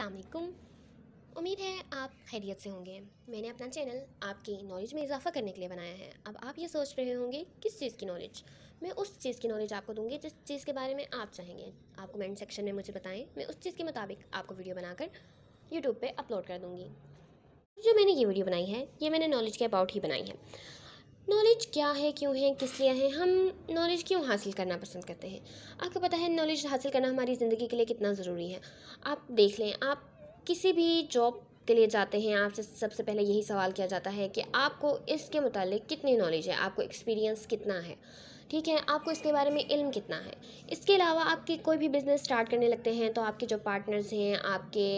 असलकुम उम्मीद है आप खैरियत से होंगे मैंने अपना चैनल आपकी नॉलेज में इजाफा करने के लिए बनाया है अब आप ये सोच रहे होंगे किस चीज़ की नॉलेज मैं उस चीज़ की नॉलेज आपको दूंगी जिस चीज़ के बारे में आप चाहेंगे आप कमेंट सेक्शन में मुझे बताएं मैं उस चीज़ के मुताबिक आपको वीडियो बनाकर यूट्यूब पर अपलोड कर दूँगी जो मैंने ये वीडियो बनाई है ये मैंने नॉलेज के अबाउट ही बनाई है नॉलेज क्या है क्यों है किस लिए है हम नॉलेज क्यों हासिल करना पसंद करते हैं आपको पता है नॉलेज हासिल करना हमारी ज़िंदगी के लिए कितना ज़रूरी है आप देख लें आप किसी भी जॉब के लिए जाते हैं आपसे सबसे पहले यही सवाल किया जाता है कि आपको इसके मुतल कितनी नॉलेज है आपको एक्सपीरियंस कितना है ठीक है आपको इसके बारे में इल्म कितना है इसके अलावा आपके कोई भी बिज़नेस स्टार्ट करने लगते हैं तो आपके जो पार्टनर्स हैं आपके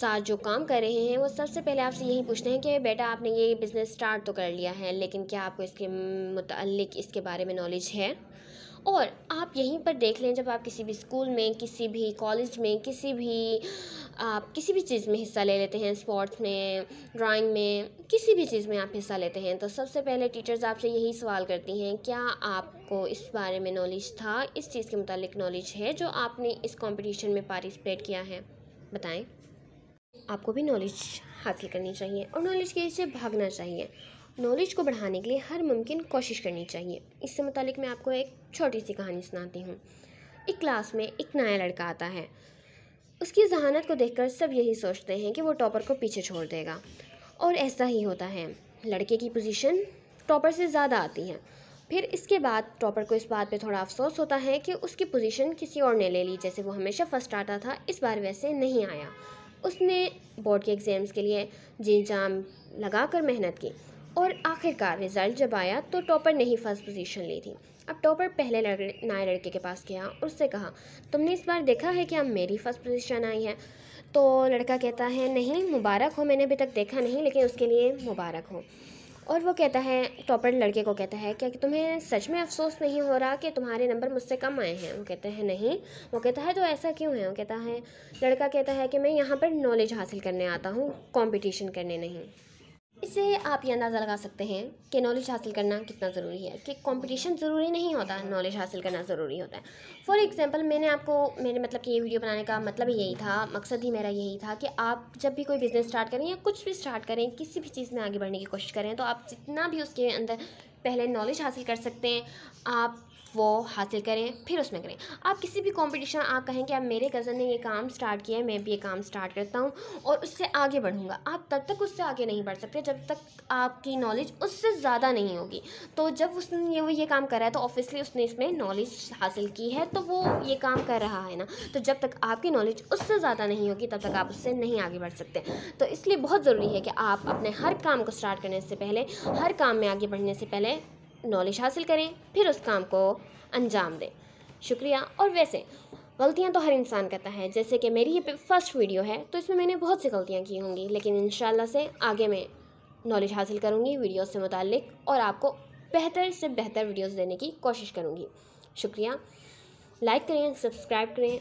साथ जो काम कर रहे हैं वो सबसे पहले आपसे यही पूछते हैं कि बेटा आपने ये बिज़नेस स्टार्ट तो कर लिया है लेकिन क्या आपको इसके मतलब इसके बारे में नॉलेज है और आप यहीं पर देख लें जब आप किसी भी स्कूल में किसी भी कॉलेज में किसी भी आप किसी भी चीज़ में हिस्सा ले लेते हैं स्पोर्ट्स में ड्राइंग में किसी भी चीज़ में आप हिस्सा लेते हैं तो सबसे पहले टीचर्स आपसे यही सवाल करती हैं क्या आपको इस बारे में नॉलेज था इस चीज़ के मुतालिक नॉलेज है जो आपने इस कॉम्पिटिशन में पार्टिसिपेट किया है बताएँ आपको भी नॉलेज हासिल करनी चाहिए और नॉलेज के इससे भागना चाहिए नॉलेज को बढ़ाने के लिए हर मुमकिन कोशिश करनी चाहिए इससे मतलब मैं आपको एक छोटी सी कहानी सुनाती हूँ एक क्लास में एक नया लड़का आता है उसकी जहानत को देखकर सब यही सोचते हैं कि वो टॉपर को पीछे छोड़ देगा और ऐसा ही होता है लड़के की पोजीशन टॉपर से ज़्यादा आती है फिर इसके बाद टॉपर को इस बात पे थोड़ा अफसोस होता है कि उसकी पोजीशन किसी और ने ले ली जैसे वो हमेशा फर्स्ट आता था इस बार वैसे नहीं आया उसने बोर्ड के एग्ज़ाम्स के लिए जी जाम लगा कर मेहनत की और आखिरकार रिज़ल्ट जब आया तो टॉपर ने ही फर्स्ट पोजीशन ली थी अब टॉपर पहले लड़, नए लड़के के पास गया और उससे कहा तुमने इस बार देखा है कि अब मेरी फर्स्ट पोजीशन आई है तो लड़का कहता है नहीं मुबारक हो मैंने अभी तक देखा नहीं लेकिन उसके लिए मुबारक हो और वो कहता है टॉपर लड़के को कहता है क्या कि तुम्हें सच में अफसोस नहीं हो रहा कि तुम्हारे नंबर मुझसे कम आए हैं वो कहते हैं नहीं वो कहता है तो ऐसा क्यों है वो कहता है लड़का कहता है कि मैं यहाँ पर नॉलेज हासिल करने आता हूँ कॉम्पिटिशन करने नहीं इससे आप ये अंदाज़ा लगा सकते हैं कि नॉलेज हासिल करना कितना ज़रूरी है कि कंपटीशन ज़रूरी नहीं होता नॉलेज हासिल करना ज़रूरी होता है फॉर एग्ज़ाम्पल मैंने आपको मेरे मतलब कि ये वीडियो बनाने का मतलब ही यही था मकसद ही मेरा यही था कि आप जब भी कोई बिज़नेस स्टार्ट करें या कुछ भी स्टार्ट करें किसी भी चीज़ में आगे बढ़ने की कोशिश करें तो आप जितना भी उसके अंदर पहले नॉलेज हासिल कर सकते हैं आप वो हासिल करें फिर उसमें करें आप किसी भी कंपटीशन आप कहें कि आप मेरे कज़न ने ये काम स्टार्ट किया है मैं भी ये काम स्टार्ट करता हूँ और उससे आगे बढ़ूँगा आप तब तक उससे आगे नहीं बढ़ सकते जब तक आपकी नॉलेज उससे ज़्यादा नहीं होगी तो जब उसने ये वो ये काम कर रहा है तो ऑब्वियसली उसने इसमें नॉलेज हासिल की है तो वो ये काम कर रहा है ना तो जब तक आपकी नॉलेज उससे ज़्यादा नहीं होगी तब तक आप उससे नहीं आगे बढ़ सकते तो इसलिए बहुत ज़रूरी है कि आप अपने हर काम को स्टार्ट करने से पहले हर काम में आगे बढ़ने से पहले नॉलेज हासिल करें फिर उस काम को अंजाम दें शुक्रिया और वैसे गलतियाँ तो हर इंसान करता है जैसे कि मेरी ये फर्स्ट वीडियो है तो इसमें मैंने बहुत सी गलतियाँ की होंगी लेकिन इन से आगे मैं नॉलेज हासिल करूँगी वीडियो से मुतलिक और आपको बेहतर से बेहतर वीडियोस देने की कोशिश करूँगी शुक्रिया लाइक करें सब्सक्राइब करें